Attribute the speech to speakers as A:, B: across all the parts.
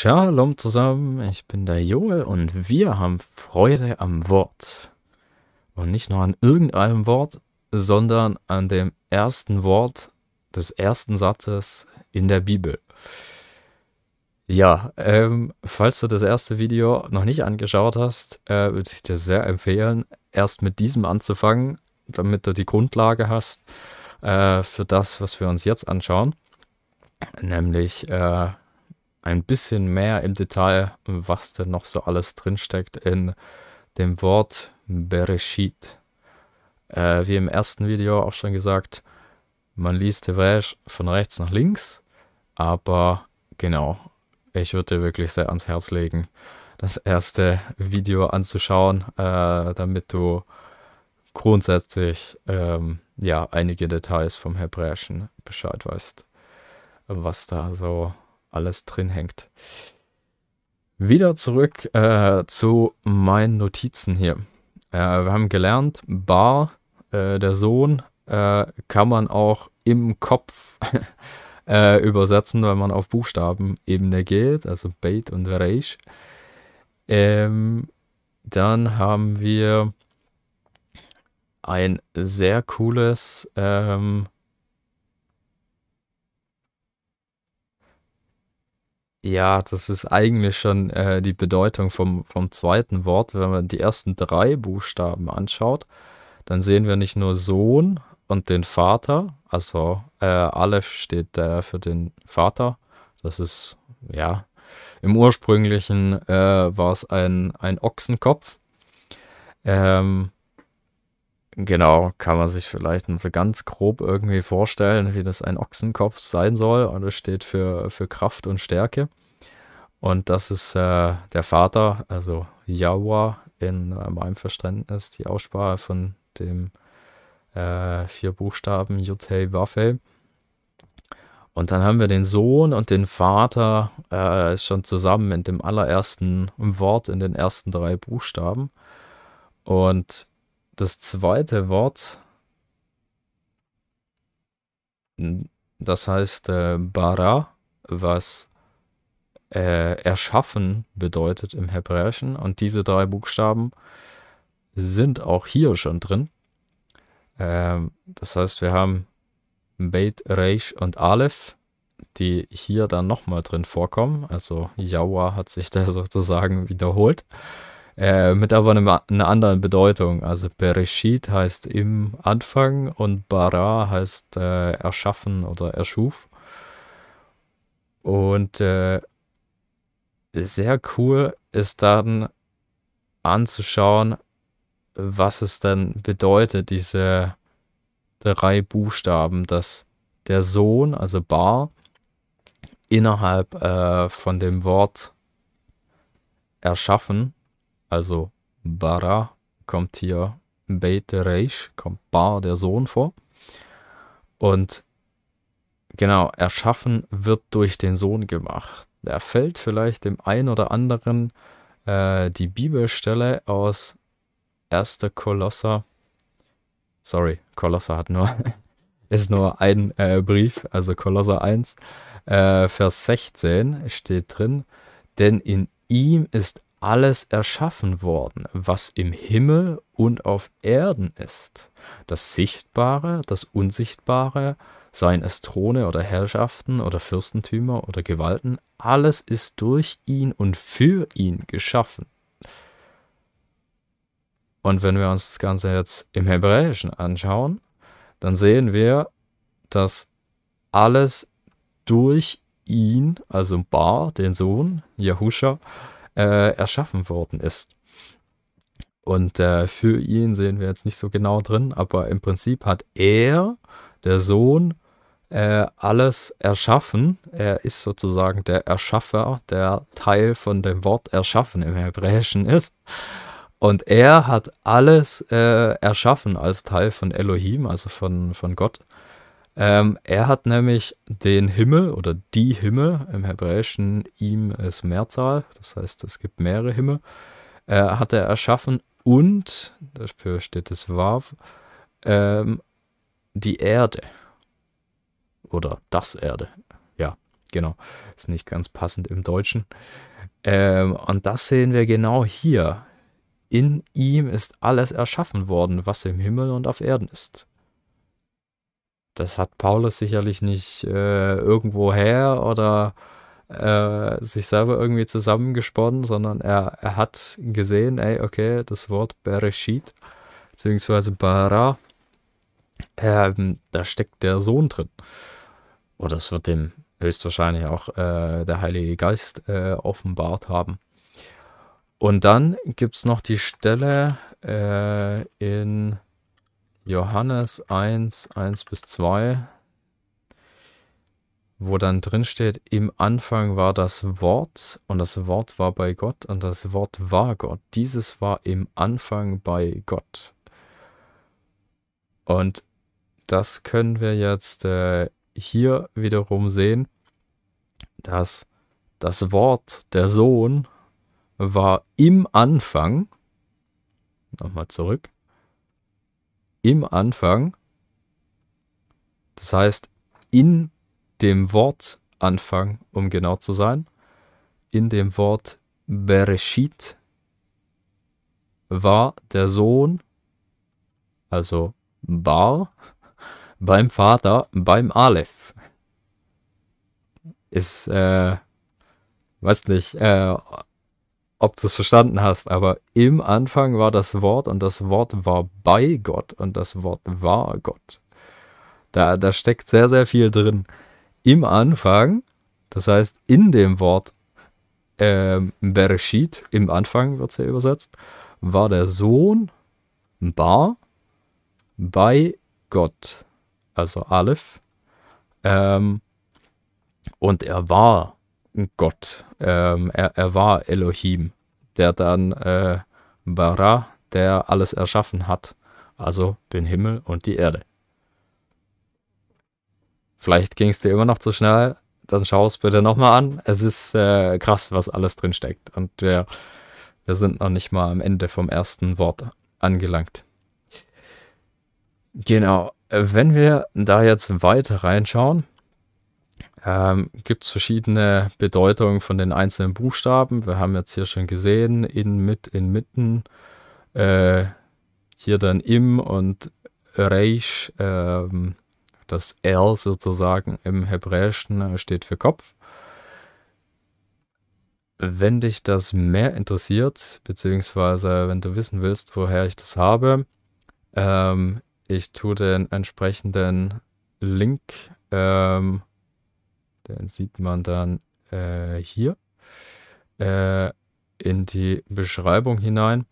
A: Shalom zusammen, ich bin der Joel und wir haben Freude am Wort. Und nicht nur an irgendeinem Wort, sondern an dem ersten Wort des ersten Satzes in der Bibel. Ja, ähm, falls du das erste Video noch nicht angeschaut hast, äh, würde ich dir sehr empfehlen, erst mit diesem anzufangen, damit du die Grundlage hast äh, für das, was wir uns jetzt anschauen. Nämlich äh, ein bisschen mehr im Detail, was denn noch so alles drinsteckt in dem Wort Bereshit. Äh, wie im ersten Video auch schon gesagt, man liest Hebräisch von rechts nach links, aber genau, ich würde wirklich sehr ans Herz legen, das erste Video anzuschauen, äh, damit du grundsätzlich ähm, ja einige Details vom Hebräischen Bescheid weißt, was da so alles drin hängt. Wieder zurück äh, zu meinen Notizen hier. Äh, wir haben gelernt, Bar, äh, der Sohn, äh, kann man auch im Kopf äh, übersetzen, wenn man auf Buchstabenebene geht, also Bait und Reish. Ähm, dann haben wir ein sehr cooles ähm, Ja, das ist eigentlich schon äh, die Bedeutung vom, vom zweiten Wort. Wenn man die ersten drei Buchstaben anschaut, dann sehen wir nicht nur Sohn und den Vater, also äh, Aleph steht äh, für den Vater. Das ist, ja, im ursprünglichen äh, war es ein, ein Ochsenkopf. Ähm, Genau, kann man sich vielleicht nur so ganz grob irgendwie vorstellen, wie das ein Ochsenkopf sein soll. Und das steht für, für Kraft und Stärke. Und das ist äh, der Vater, also Jawa in äh, meinem Verständnis, die Aussprache von dem äh, vier Buchstaben Yutei Waffe. Und dann haben wir den Sohn und den Vater äh, schon zusammen in dem allerersten Wort, in den ersten drei Buchstaben. Und das zweite Wort, das heißt äh, bara, was äh, erschaffen bedeutet im Hebräischen. Und diese drei Buchstaben sind auch hier schon drin. Äh, das heißt, wir haben Beit, Reish und Aleph, die hier dann nochmal drin vorkommen. Also Jawa hat sich da sozusagen wiederholt äh, mit aber einer eine anderen Bedeutung. Also Bereshit heißt im Anfang und Bara heißt äh, erschaffen oder erschuf. Und äh, sehr cool ist dann anzuschauen, was es denn bedeutet, diese drei Buchstaben, dass der Sohn, also Bar, innerhalb äh, von dem Wort erschaffen also Bara, kommt hier Beit Reish, kommt Bar, der Sohn, vor. Und genau, erschaffen wird durch den Sohn gemacht. Da fällt vielleicht dem einen oder anderen äh, die Bibelstelle aus 1. Kolosser. Sorry, Kolosser hat nur. ist nur ein äh, Brief, also Kolosser 1, äh, Vers 16 steht drin. Denn in ihm ist alles erschaffen worden, was im Himmel und auf Erden ist, das Sichtbare, das Unsichtbare, seien es Throne oder Herrschaften oder Fürstentümer oder Gewalten, alles ist durch ihn und für ihn geschaffen. Und wenn wir uns das Ganze jetzt im Hebräischen anschauen, dann sehen wir, dass alles durch ihn, also Bar, den Sohn, Yahusha, äh, erschaffen worden ist. Und äh, für ihn sehen wir jetzt nicht so genau drin, aber im Prinzip hat er, der Sohn, äh, alles erschaffen. Er ist sozusagen der Erschaffer, der Teil von dem Wort erschaffen im Hebräischen ist. Und er hat alles äh, erschaffen als Teil von Elohim, also von, von Gott. Ähm, er hat nämlich den Himmel oder die Himmel im Hebräischen, ihm ist Mehrzahl, das heißt, es gibt mehrere Himmel, äh, hat er erschaffen und, dafür steht es Wav, ähm, die Erde. Oder das Erde. Ja, genau. Ist nicht ganz passend im Deutschen. Ähm, und das sehen wir genau hier. In ihm ist alles erschaffen worden, was im Himmel und auf Erden ist das hat Paulus sicherlich nicht äh, irgendwo her oder äh, sich selber irgendwie zusammengesponnen, sondern er, er hat gesehen, ey, okay, das Wort Bereshit, beziehungsweise Bara, ähm, da steckt der Sohn drin. Oder das wird dem höchstwahrscheinlich auch äh, der Heilige Geist äh, offenbart haben. Und dann gibt es noch die Stelle äh, in Johannes 1, 1 bis 2, wo dann drin steht, im Anfang war das Wort und das Wort war bei Gott und das Wort war Gott. Dieses war im Anfang bei Gott. Und das können wir jetzt äh, hier wiederum sehen, dass das Wort der Sohn war im Anfang, nochmal zurück, im Anfang, das heißt in dem Wort Anfang, um genau zu sein, in dem Wort Bereshit war der Sohn, also Bar, beim Vater, beim Aleph. Ist, äh, weiß nicht, äh, ob du es verstanden hast, aber im Anfang war das Wort und das Wort war bei Gott und das Wort war Gott. Da, da steckt sehr, sehr viel drin. Im Anfang, das heißt in dem Wort ähm, Bereshit, im Anfang wird es ja übersetzt, war der Sohn Bar bei Gott, also Aleph, ähm, und er war Gott. Ähm, er, er, war Elohim, der dann äh, Bara, der alles erschaffen hat, also den Himmel und die Erde. Vielleicht ging es dir immer noch zu schnell, dann schau es bitte nochmal an. Es ist äh, krass, was alles drin steckt. Und wir, wir sind noch nicht mal am Ende vom ersten Wort angelangt. Genau, äh, wenn wir da jetzt weiter reinschauen, ähm, Gibt es verschiedene Bedeutungen von den einzelnen Buchstaben. Wir haben jetzt hier schon gesehen, in, mit, inmitten. Äh, hier dann im und reich, äh, das L sozusagen im Hebräischen äh, steht für Kopf. Wenn dich das mehr interessiert, beziehungsweise wenn du wissen willst, woher ich das habe, ähm, ich tue den entsprechenden Link ähm, den sieht man dann äh, hier äh, in die Beschreibung hinein.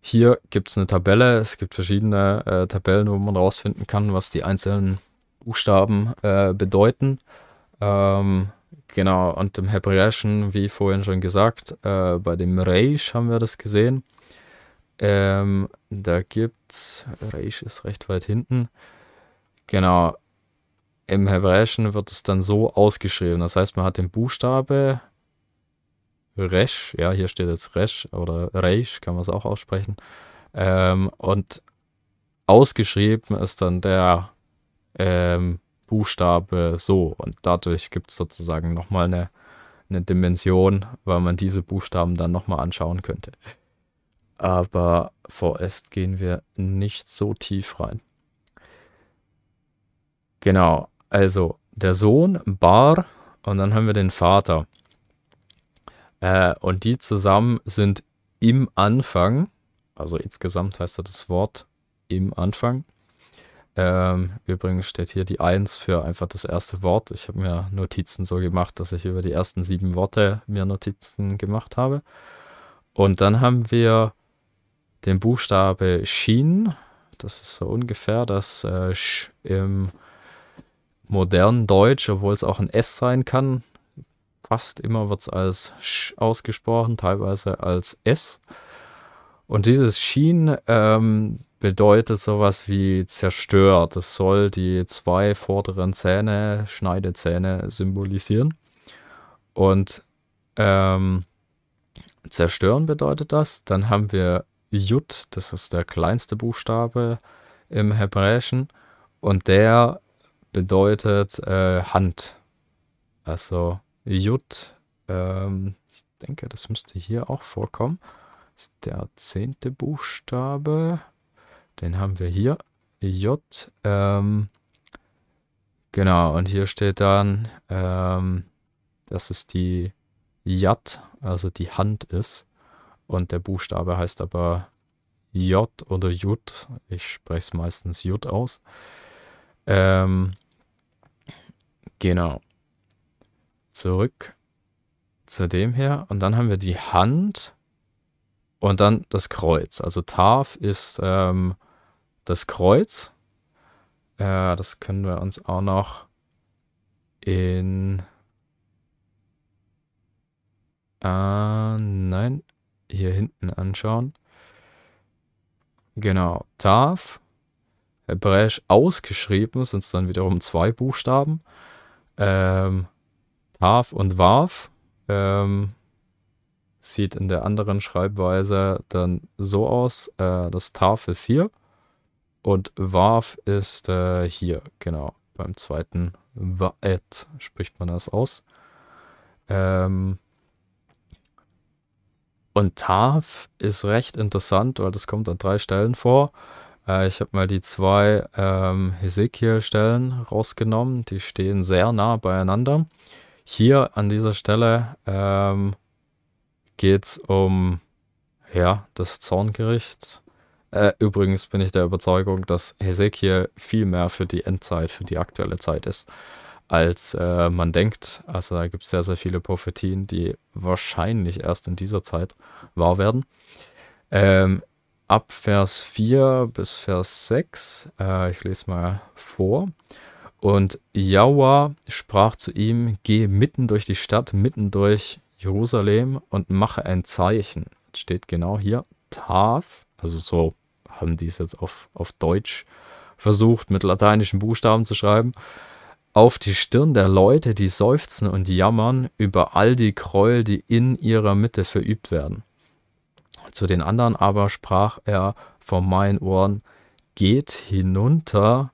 A: Hier gibt es eine Tabelle. Es gibt verschiedene äh, Tabellen, wo man rausfinden kann, was die einzelnen Buchstaben äh, bedeuten. Ähm, genau, und im Hebräischen, wie vorhin schon gesagt, äh, bei dem Reish haben wir das gesehen. Ähm, da gibt es, Reish ist recht weit hinten. Genau, im Hebräischen wird es dann so ausgeschrieben. Das heißt, man hat den Buchstabe Resch, ja, hier steht jetzt Resch oder Reish, kann man es auch aussprechen. Ähm, und ausgeschrieben ist dann der ähm, Buchstabe so. Und dadurch gibt es sozusagen nochmal eine, eine Dimension, weil man diese Buchstaben dann nochmal anschauen könnte. Aber vorerst gehen wir nicht so tief rein. Genau. Also der Sohn, Bar, und dann haben wir den Vater. Äh, und die zusammen sind im Anfang, also insgesamt heißt das Wort im Anfang. Ähm, übrigens steht hier die 1 für einfach das erste Wort. Ich habe mir Notizen so gemacht, dass ich über die ersten sieben Worte mir Notizen gemacht habe. Und dann haben wir den Buchstabe Shin. Das ist so ungefähr das äh, Sch im modernen Deutsch, obwohl es auch ein S sein kann. Fast immer wird es als Sch ausgesprochen, teilweise als S. Und dieses Schien ähm, bedeutet sowas wie zerstört. Das soll die zwei vorderen Zähne, Schneidezähne symbolisieren. Und ähm, zerstören bedeutet das. Dann haben wir Jut, das ist der kleinste Buchstabe im Hebräischen. Und der bedeutet äh, Hand. Also Jut, ähm, ich denke, das müsste hier auch vorkommen. Das ist der zehnte Buchstabe. Den haben wir hier. J. Ähm, genau, und hier steht dann, ähm, dass es die J, also die Hand ist. Und der Buchstabe heißt aber J oder J. Ich spreche es meistens J aus. Ähm, Genau. Zurück zu dem her. Und dann haben wir die Hand und dann das Kreuz. Also Taf ist ähm, das Kreuz. Äh, das können wir uns auch noch in... Äh, nein, hier hinten anschauen. Genau, Taf, hebräisch ausgeschrieben, sind es dann wiederum zwei Buchstaben ähm, Tarf und Warf. Ähm, sieht in der anderen Schreibweise dann so aus. Äh, das Tarf ist hier und Warf ist äh, hier, genau. Beim zweiten Vaet spricht man das aus. Ähm, und Tarf ist recht interessant, weil das kommt an drei Stellen vor. Äh, ich habe mal die zwei ähm, Hesekiel-Stellen rausgenommen. Die stehen sehr nah beieinander. Hier an dieser Stelle ähm, geht es um ja, das Zorngericht. Äh, übrigens bin ich der Überzeugung, dass Hesekiel viel mehr für die Endzeit, für die aktuelle Zeit ist, als äh, man denkt. Also da gibt es sehr, sehr viele Prophetien, die wahrscheinlich erst in dieser Zeit wahr werden. Ähm, ab Vers 4 bis Vers 6. Äh, ich lese mal vor. Und Jawa sprach zu ihm, geh mitten durch die Stadt, mitten durch Jerusalem und mache ein Zeichen. Das steht genau hier, Taf, also so haben die es jetzt auf, auf Deutsch versucht, mit lateinischen Buchstaben zu schreiben, auf die Stirn der Leute, die seufzen und jammern über all die Gräuel, die in ihrer Mitte verübt werden. Zu den anderen aber sprach er von meinen Ohren, geht hinunter,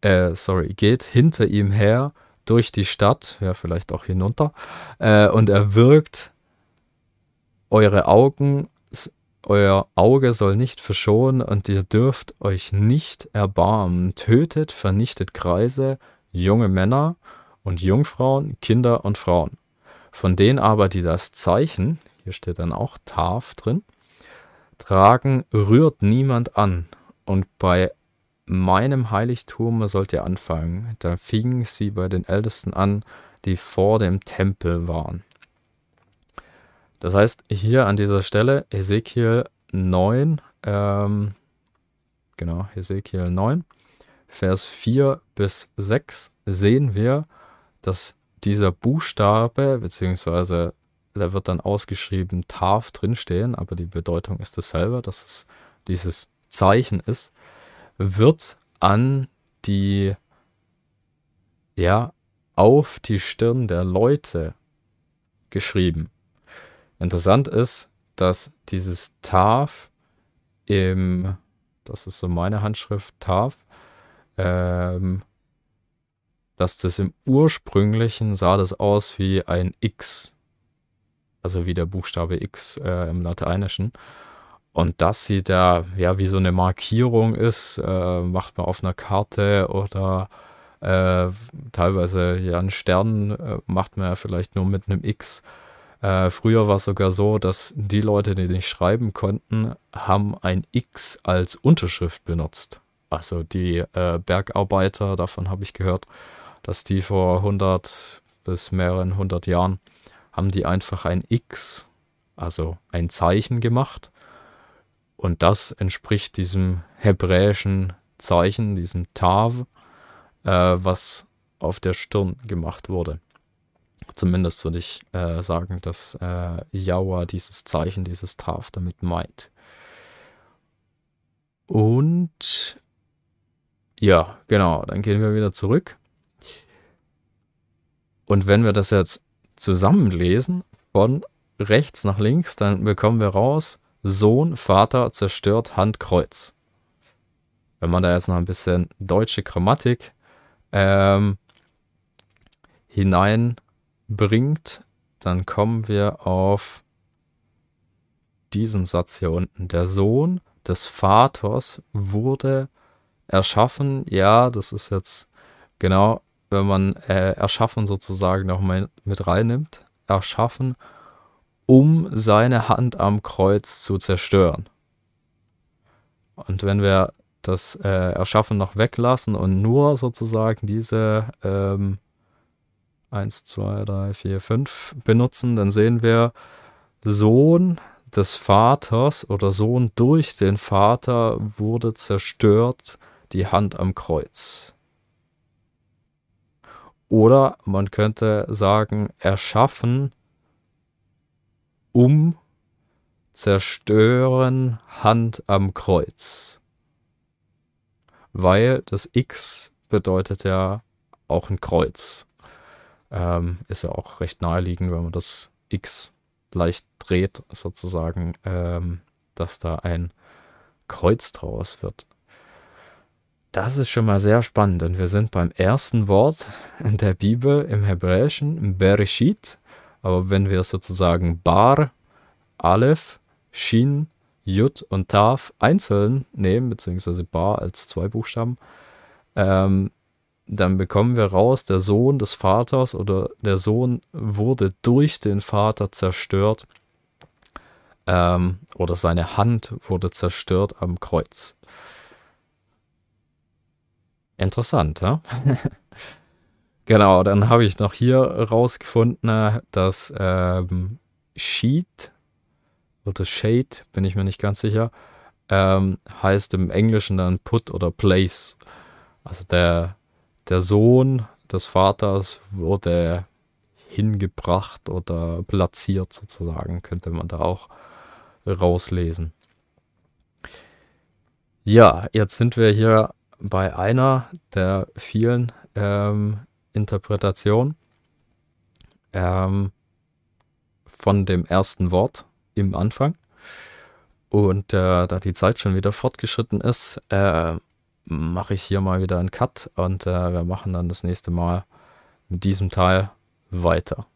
A: äh, sorry, geht hinter ihm her durch die Stadt, ja vielleicht auch hinunter, äh, und wirkt eure Augen, euer Auge soll nicht verschonen und ihr dürft euch nicht erbarmen. Tötet, vernichtet Kreise, junge Männer und Jungfrauen, Kinder und Frauen. Von denen aber, die das Zeichen, hier steht dann auch Taf drin. Tragen rührt niemand an. Und bei meinem Heiligtum sollt ihr anfangen. Da fingen sie bei den Ältesten an, die vor dem Tempel waren. Das heißt, hier an dieser Stelle, Ezekiel 9, ähm, genau, Ezekiel 9, Vers 4 bis 6, sehen wir, dass dieser Buchstabe, beziehungsweise da wird dann ausgeschrieben TAF drinstehen, aber die Bedeutung ist dasselbe, dass es dieses Zeichen ist, wird an die, ja, auf die Stirn der Leute geschrieben. Interessant ist, dass dieses TAF im, das ist so meine Handschrift, TAF, ähm, dass das im ursprünglichen sah das aus wie ein X also wie der Buchstabe X äh, im Lateinischen. Und dass sie da ja wie so eine Markierung ist, äh, macht man auf einer Karte oder äh, teilweise ja einen Stern äh, macht man ja vielleicht nur mit einem X. Äh, früher war es sogar so, dass die Leute, die nicht schreiben konnten, haben ein X als Unterschrift benutzt. Also die äh, Bergarbeiter, davon habe ich gehört, dass die vor 100 bis mehreren hundert Jahren haben die einfach ein X, also ein Zeichen gemacht. Und das entspricht diesem hebräischen Zeichen, diesem Tav, äh, was auf der Stirn gemacht wurde. Zumindest würde ich äh, sagen, dass äh, Jawa dieses Zeichen, dieses Tav damit meint. Und ja, genau, dann gehen wir wieder zurück. Und wenn wir das jetzt zusammenlesen von rechts nach links, dann bekommen wir raus Sohn, Vater, zerstört, Hand, Kreuz. Wenn man da jetzt noch ein bisschen deutsche Grammatik ähm, hineinbringt, dann kommen wir auf diesen Satz hier unten. Der Sohn des Vaters wurde erschaffen. Ja, das ist jetzt genau wenn man äh, erschaffen sozusagen noch mal mit reinnimmt, erschaffen, um seine Hand am Kreuz zu zerstören. Und wenn wir das äh, Erschaffen noch weglassen und nur sozusagen diese ähm, 1, 2, 3, 4, 5 benutzen, dann sehen wir Sohn des Vaters oder Sohn durch den Vater wurde zerstört, die Hand am Kreuz. Oder man könnte sagen, erschaffen, um, zerstören, Hand am Kreuz. Weil das X bedeutet ja auch ein Kreuz. Ähm, ist ja auch recht naheliegend, wenn man das X leicht dreht, sozusagen, ähm, dass da ein Kreuz draus wird. Das ist schon mal sehr spannend und wir sind beim ersten Wort in der Bibel im Hebräischen, Bereshit. Aber wenn wir es sozusagen Bar, Aleph, Shin, Jud und Tav einzeln nehmen, beziehungsweise Bar als zwei Buchstaben, ähm, dann bekommen wir raus, der Sohn des Vaters oder der Sohn wurde durch den Vater zerstört ähm, oder seine Hand wurde zerstört am Kreuz. Interessant, ja? genau, dann habe ich noch hier rausgefunden, dass ähm, Sheet oder Shade, bin ich mir nicht ganz sicher, ähm, heißt im Englischen dann Put oder Place. Also der, der Sohn des Vaters wurde hingebracht oder platziert sozusagen, könnte man da auch rauslesen. Ja, jetzt sind wir hier bei einer der vielen ähm, Interpretationen ähm, von dem ersten Wort im Anfang. Und äh, da die Zeit schon wieder fortgeschritten ist, äh, mache ich hier mal wieder einen Cut und äh, wir machen dann das nächste Mal mit diesem Teil weiter.